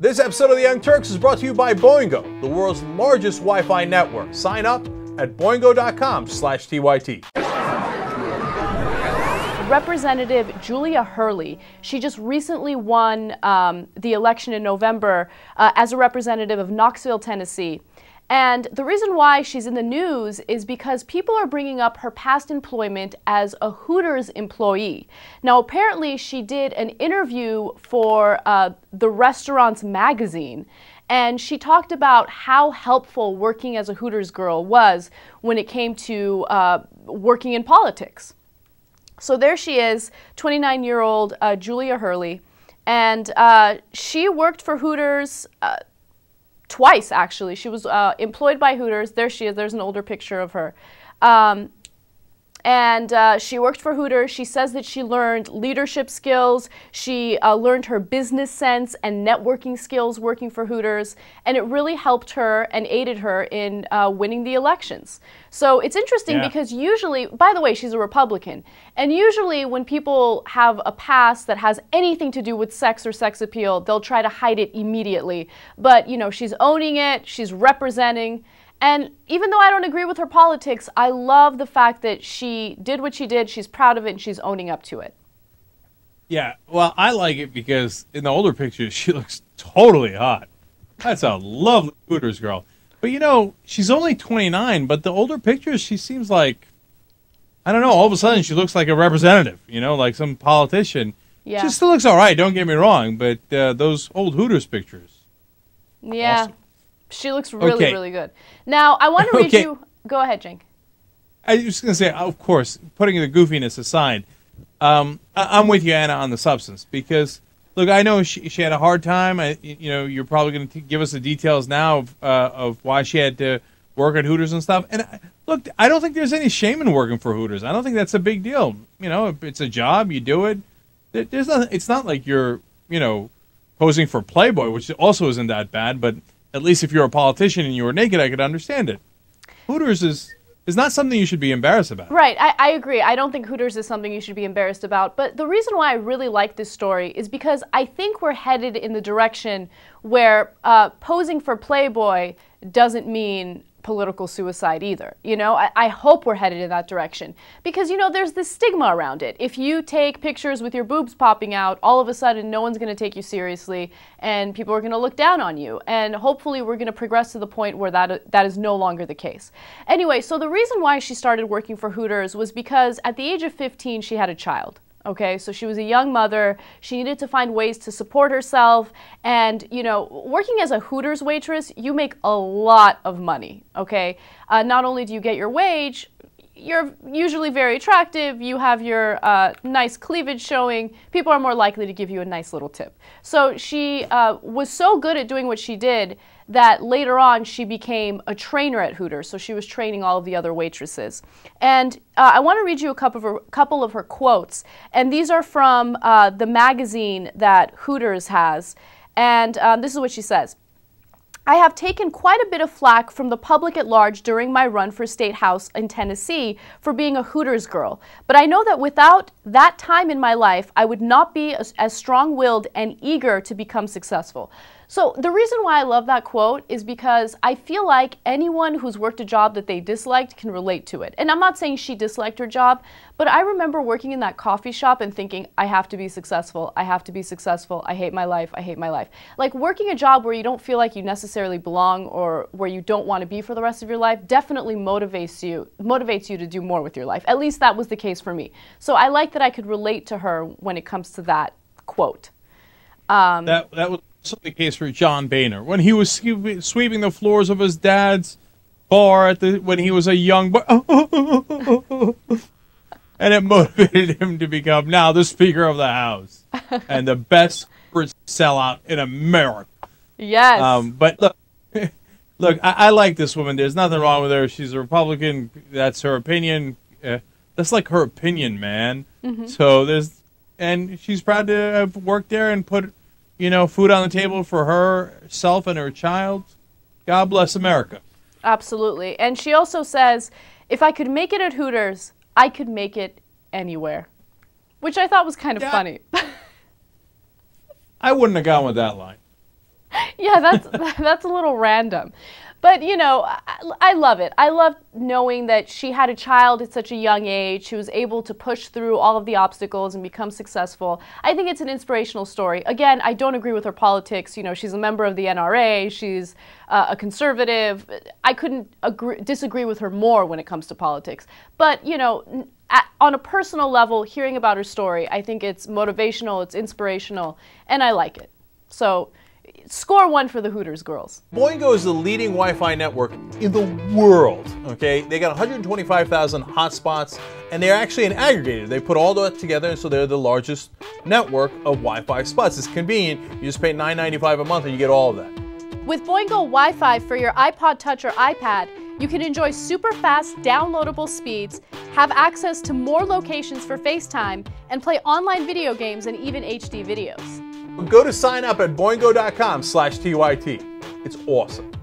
This episode of The Young Turks is brought to you by Boingo, the world's largest Wi-Fi network. Sign up at boingo.com slash TYT. Representative Julia Hurley, she just recently won um, the election in November uh, as a representative of Knoxville, Tennessee. And the reason why she's in the news is because people are bringing up her past employment as a Hooters employee. Now, apparently, she did an interview for uh, the restaurant's magazine, and she talked about how helpful working as a Hooters girl was when it came to uh, working in politics. So there she is, 29 year old uh, Julia Hurley, and uh, she worked for Hooters uh, twice actually. She was uh, employed by Hooters. There she is. There's an older picture of her. Um, and uh, she worked for Hooters. She says that she learned leadership skills. She uh, learned her business sense and networking skills working for Hooters, and it really helped her and aided her in uh, winning the elections. So it's interesting yeah. because usually, by the way, she's a Republican, and usually when people have a past that has anything to do with sex or sex appeal, they'll try to hide it immediately. But you know, she's owning it. She's representing. And even though I don't agree with her politics, I love the fact that she did what she did. She's proud of it and she's owning up to it. Yeah, well, I like it because in the older pictures, she looks totally hot. That's a lovely Hooters girl. But you know, she's only 29, but the older pictures, she seems like, I don't know, all of a sudden she looks like a representative, you know, like some politician. Yeah. She still looks all right, don't get me wrong, but uh, those old Hooters pictures. Yeah. Awesome. She looks really, okay. really good. Now, I want to read okay. you. Go ahead, Jink. I was just going to say, of course, putting the goofiness aside, um, I- am with you, Anna, on the substance because. Look, I know she, she had a hard time. I, you know, you're probably going to give us the details now of, uh, of why she had to work at Hooters and stuff. And I, look, I don't think there's any shame in working for Hooters. I don't think that's a big deal. You know, it's a job, you do it. there's nothing. It's not like you're, you know, posing for Playboy, which also isn't that bad. But at least if you're a politician and you were naked, I could understand it. Hooters is is not something you should be embarrassed about. Right, I, I, agree. I don't think Hooters is something you should be embarrassed about. But the reason why I really like this story is because I think we're headed in the direction where uh, posing for Playboy doesn't mean political suicide either. You know, I, I, hope we're headed in that direction because, you know, there's this stigma around it. If you take pictures with your boobs popping out, all of a sudden no one's going to take you seriously and people are going to look down on you. And hopefully we're going to progress to the point where that, that is no longer the case. Anyway, so the reason why she started working for Hooters was because at the age of 15 she had a child. Okay, so she was a young mother. She needed to find ways to support herself. And, you know, working as a Hooters waitress, you make a lot of money. Okay, uh, not only do you get your wage, you're usually very attractive, you have your uh, nice cleavage showing, people are more likely to give you a nice little tip. So she uh, was so good at doing what she did that later on she became a trainer at Hooters. So she was training all of the other waitresses. And uh, I want to read you a couple of her, couple of her quotes. And these are from uh, the magazine that Hooters has. And um, this is what she says. I have taken quite a bit of flack from the public at large during my run for State House in Tennessee for being a Hooters girl, but I know that without that time in my life, I would not be as, as strong willed and eager to become successful. So the reason why I love that quote is because I feel like anyone who's worked a job that they disliked can relate to it. And I'm not saying she disliked her job, but I remember working in that coffee shop and thinking, I have to be successful, I have to be successful, I hate my life, I hate my life. Like working a job where you don't feel like you necessarily belong or where you don't want to be for the rest of your life definitely motivates you, motivates you to do more with your life. At least that was the case for me. So I like that I could relate to her when it comes to that quote. Um, that that was also the case for John Boehner when he was sweeping the floors of his dad's bar at the when he was a young boy, and it motivated him to become now the Speaker of the House and the best sellout in America. Yes. Um, but look, look, I, I, like this woman. There's nothing wrong with her. She's a Republican. That's her opinion. Uh, that's like her opinion, man. Mm -hmm. So there's, and she's proud to have worked there and put you know, food on the table for herself and her child. God bless America. Absolutely. And she also says, if I could make it at Hooters, I could make it anywhere, which I thought was kind of yeah. funny. I wouldn't have gone with that line. yeah, that's that's a little random. But, you know, I, I love it. I love knowing that she had a child at such a young age. She was able to push through all of the obstacles and become successful. I think it's an inspirational story. Again, I don't agree with her politics. You know, she's a member of the NRA. She's uh, a conservative. I couldn't agree, disagree with her more when it comes to politics. But, you know, at, on a personal level, hearing about her story, I think it's motivational, it's inspirational, and I like it. So score one for the Hooters girls. Boingo is the leading Wi-Fi network in the world. Okay, they got 125,000 hotspots, and they're actually an aggregator. They put all that together, and so they're the largest network of Wi-Fi spots. It's convenient. You just pay $9.95 a month, and you get all of that. With Boingo Wi-Fi for your iPod Touch or iPad, you can enjoy super fast downloadable speeds, have access to more locations for FaceTime, and play online video games and even HD videos. Go to sign up at boingo.com slash TYT. It's awesome.